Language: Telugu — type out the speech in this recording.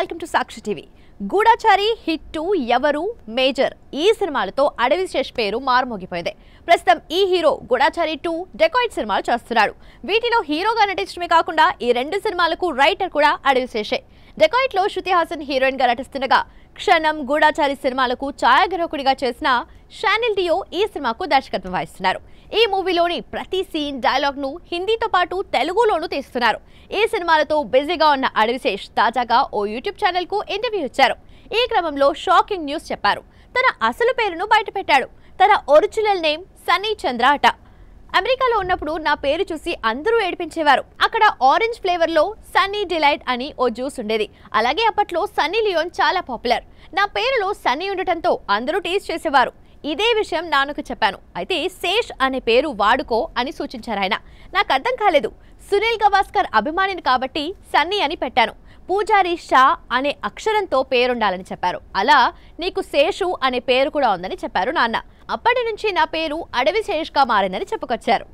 welcome to Sakshi TV Goodachari HIT two Evaru Major ఈ సినిమాలతో అడవి శేష్ పేరు మారుమోగిపోయింది ప్రస్తుతం ఈ హీరో గూఢాచారి టూ డెకాయిడ్ సినిమాలు చేస్తున్నాడు వీటిలో హీరోగా నటించడమే కాకుండా ఈ రెండు సినిమాలకు రైటర్ కూడా అడవి శేషే డెకాయిట్లో శృతి హాసన్ హీరోయిన్గా నటిస్తుండగా క్షణం గూఢాచారి సినిమాలకు ఛాయాగ్రాహకుడిగా చేసిన షానిల్ డియో ఈ సినిమాకు దర్శకత్వం వహిస్తున్నారు ఈ మూవీలోని ప్రతి సీన్ డైలాగ్ను హిందీతో పాటు తెలుగులోనూ తీస్తున్నారు ఈ సినిమాలతో బిజీగా ఉన్న అడవిశేష్ తాజాగా ఓ యూట్యూబ్ ఛానల్కు ఇంటర్వ్యూ ఇచ్చారు ఈ క్రమంలో షాకింగ్ న్యూస్ చెప్పారు తన అసలు పేరును బయటపెట్టాడు తన ఒరిజినల్ నేమ్ సన్నీ చంద్ర అట అమెరికాలో ఉన్నప్పుడు నా పేరు చూసి అందరూ ఏడిపించేవారు అక్కడ ఆరెంజ్ ఫ్లేవర్ లో సన్నీ డిలైట్ అని ఓ జ్యూస్ ఉండేది అలాగే అప్పట్లో సన్నీ లియోన్ చాలా పాపులర్ నా పేరులో సన్నీ ఉండటంతో అందరూ టేస్ట్ చేసేవారు ఇదే విషయం నాన్నకు చెప్పాను అయితే శేష్ అనే పేరు వాడుకో అని సూచించారు ఆయన నాకు అర్థం కాలేదు సునీల్ గవాస్కర్ అభిమానిని కాబట్టి సన్నీ అని పెట్టాను పూజారి షా అనే అక్షరంతో పేరుండాలని చెప్పారు అలా నీకు శేషు అనే పేరు కూడా ఉందని చెప్పారు నాన్న అప్పటి నుంచి నా పేరు అడవి శేష్గా మారిందని చెప్పుకొచ్చారు